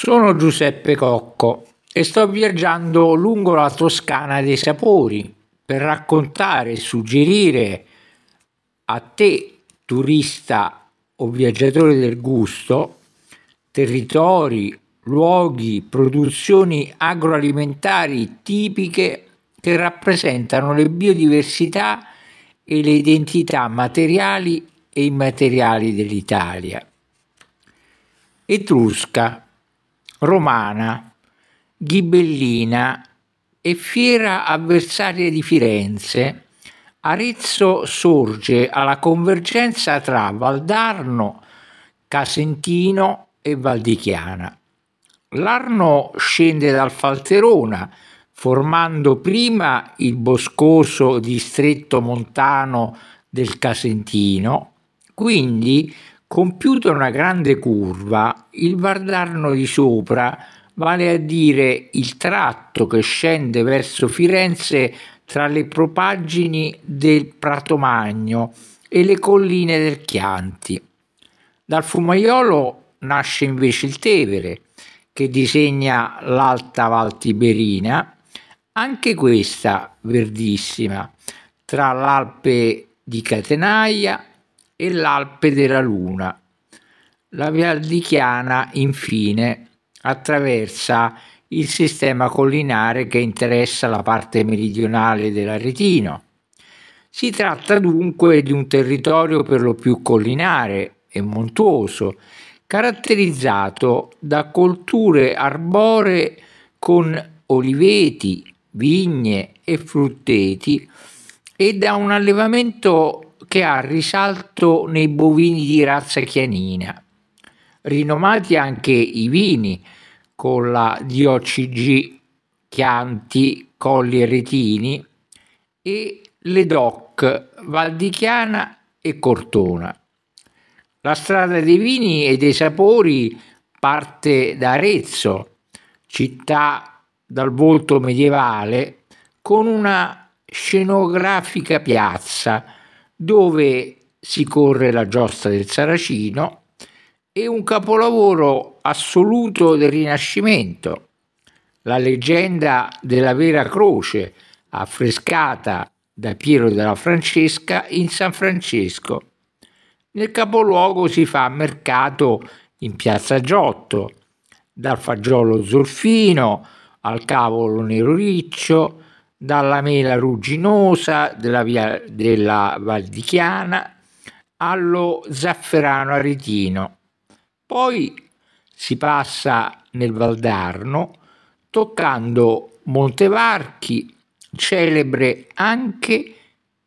Sono Giuseppe Cocco e sto viaggiando lungo la Toscana dei sapori per raccontare e suggerire a te, turista o viaggiatore del gusto, territori, luoghi, produzioni agroalimentari tipiche che rappresentano le biodiversità e le identità materiali e immateriali dell'Italia. Etrusca romana, ghibellina e fiera avversaria di Firenze, Arezzo sorge alla convergenza tra Valdarno, Casentino e Valdichiana. L'arno scende dal Falterona, formando prima il boscoso distretto montano del Casentino, quindi Compiuta una grande curva, il Vardarno di sopra, vale a dire il tratto che scende verso Firenze tra le propaggini del Pratomagno e le colline del Chianti. Dal fumaiolo nasce invece il Tevere, che disegna l'alta Val Tiberina, anche questa verdissima, tra l'Alpe di Catenaia e l'Alpe della Luna. La Valdichiana, infine, attraversa il sistema collinare che interessa la parte meridionale dell'Aretino. Si tratta dunque di un territorio per lo più collinare e montuoso, caratterizzato da colture arboree con oliveti, vigne e frutteti e da un allevamento che ha risalto nei bovini di razza chianina. Rinomati anche i vini con la DOCG Chianti, Colli e Retini e le DOC Val di Chiana e Cortona. La strada dei vini e dei sapori parte da Arezzo, città dal volto medievale, con una scenografica piazza dove si corre la giostra del Saracino e un capolavoro assoluto del Rinascimento, la leggenda della vera croce affrescata da Piero della Francesca in San Francesco. Nel capoluogo si fa mercato in piazza Giotto, dal fagiolo zolfino al cavolo nero riccio, dalla mela rugginosa della, via, della Valdichiana allo zafferano aretino. Poi si passa nel Valdarno toccando Montevarchi, celebre anche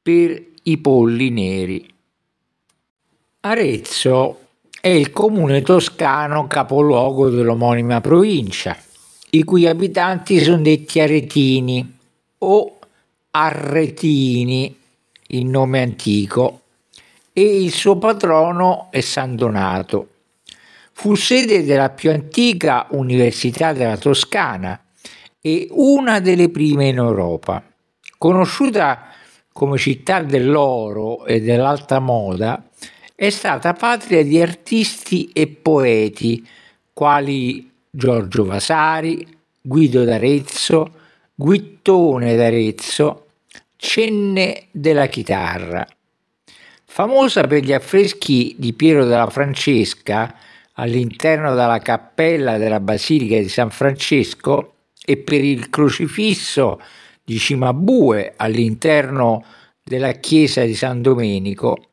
per i polli neri. Arezzo è il comune toscano capoluogo dell'omonima provincia, i cui abitanti sono detti aretini o Arretini in nome antico e il suo patrono è San Donato. Fu sede della più antica università della Toscana e una delle prime in Europa. Conosciuta come città dell'oro e dell'alta moda, è stata patria di artisti e poeti quali Giorgio Vasari, Guido d'Arezzo, Guittone d'Arezzo, Cenne della chitarra. Famosa per gli affreschi di Piero della Francesca all'interno della cappella della Basilica di San Francesco e per il crocifisso di Cimabue all'interno della chiesa di San Domenico,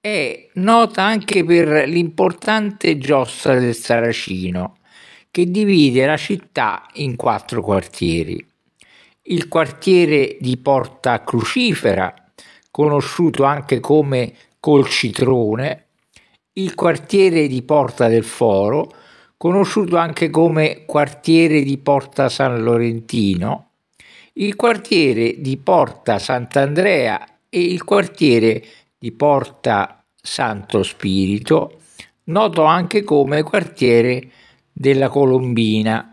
è nota anche per l'importante giostra del Saracino, che divide la città in quattro quartieri. Il quartiere di Porta Crucifera, conosciuto anche come Col Citrone, il quartiere di Porta del Foro, conosciuto anche come quartiere di Porta San Lorentino, il quartiere di Porta Sant'Andrea e il quartiere di Porta Santo Spirito, noto anche come quartiere della Colombina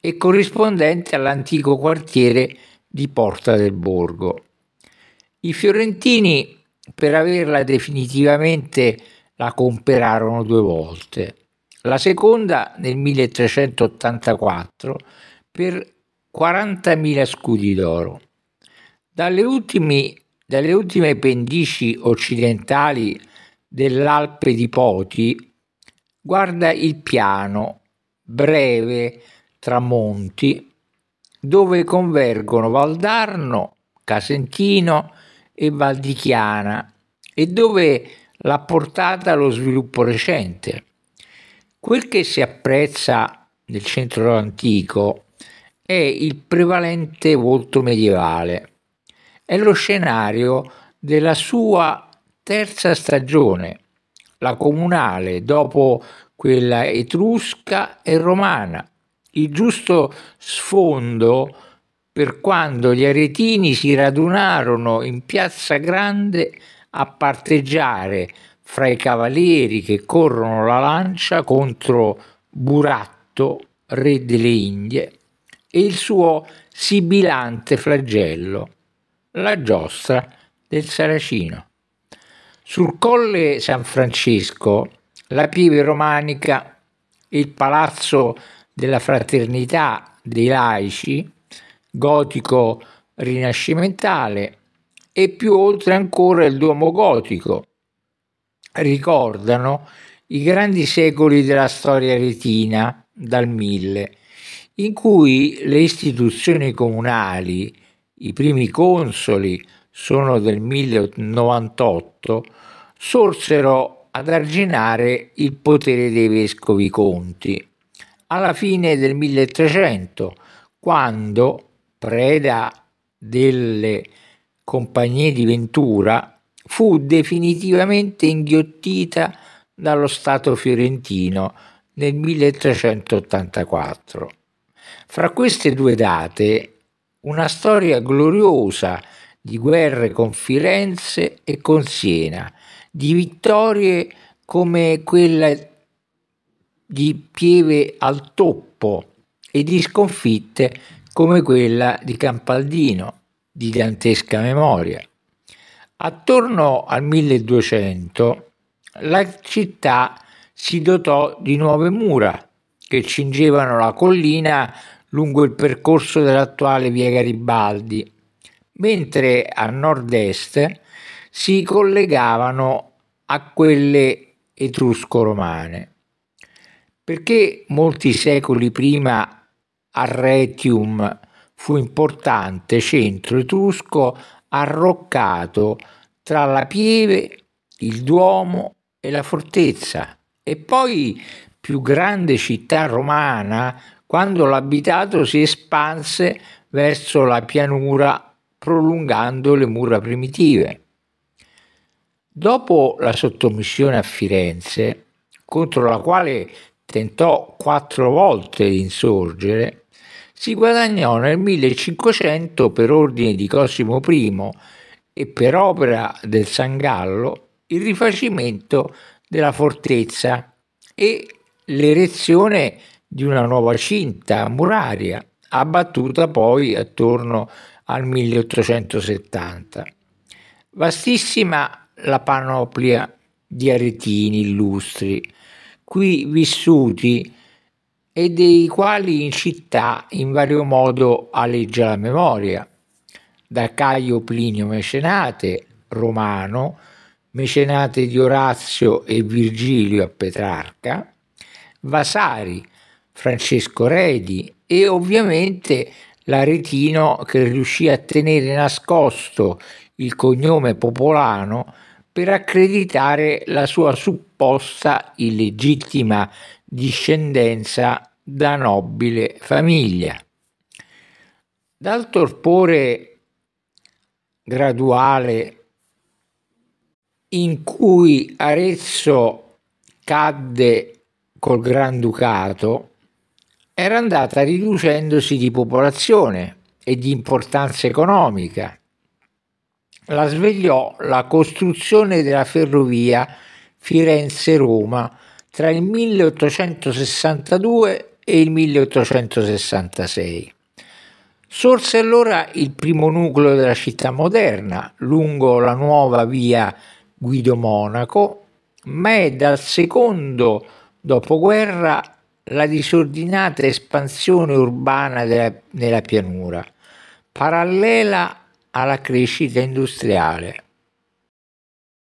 e corrispondente all'antico quartiere di Porta del Borgo. I fiorentini per averla definitivamente la comperarono due volte. La seconda nel 1384 per 40.000 scudi d'oro. Dalle, dalle, ultime pendici occidentali dell'Alpe di Poti guarda il piano breve tramonti dove convergono Valdarno, Casentino e Val di Chiana e dove l'ha portata lo sviluppo recente. Quel che si apprezza nel centro antico è il prevalente volto medievale, è lo scenario della sua terza stagione, la comunale dopo quella etrusca e romana, il giusto sfondo per quando gli aretini si radunarono in piazza Grande a parteggiare fra i cavalieri che corrono la lancia contro Buratto, re delle Indie, e il suo sibilante flagello, la giostra del Saracino. Sul colle San Francesco, la pieve romanica, il palazzo della fraternità dei laici, gotico rinascimentale, e più oltre ancora il Duomo gotico. Ricordano i grandi secoli della storia retina dal 1000, in cui le istituzioni comunali, i primi consoli sono del 1098, sorsero ad arginare il potere dei vescovi conti alla fine del 1300, quando, preda delle compagnie di Ventura, fu definitivamente inghiottita dallo Stato fiorentino nel 1384. Fra queste due date, una storia gloriosa di guerre con Firenze e con Siena, di vittorie come quella di pieve al toppo e di sconfitte come quella di Campaldino, di dantesca memoria. Attorno al 1200 la città si dotò di nuove mura che cingevano la collina lungo il percorso dell'attuale via Garibaldi, mentre a nord-est si collegavano a quelle etrusco-romane. Perché molti secoli prima Arretium fu importante centro etrusco arroccato tra la Pieve, il Duomo e la fortezza e poi più grande città romana quando l'abitato si espanse verso la pianura prolungando le mura primitive. Dopo la sottomissione a Firenze, contro la quale tentò quattro volte di insorgere, si guadagnò nel 1500 per ordine di Cosimo I e per opera del Sangallo il rifacimento della fortezza e l'erezione di una nuova cinta muraria, abbattuta poi attorno al 1870. Vastissima la panoplia di aretini illustri, qui vissuti e dei quali in città in vario modo alleggia la memoria, da Caio Plinio Mecenate, romano, mecenate di Orazio e Virgilio a Petrarca, Vasari, Francesco Redi e ovviamente l'Aretino che riuscì a tenere nascosto il cognome popolano per accreditare la sua supposta illegittima discendenza da nobile famiglia. Dal torpore graduale in cui Arezzo cadde col Granducato era andata riducendosi di popolazione e di importanza economica la svegliò la costruzione della ferrovia Firenze-Roma tra il 1862 e il 1866. Sorse allora il primo nucleo della città moderna, lungo la nuova via Guido Monaco, ma è dal secondo dopoguerra la disordinata espansione urbana della, nella pianura, parallela alla crescita industriale.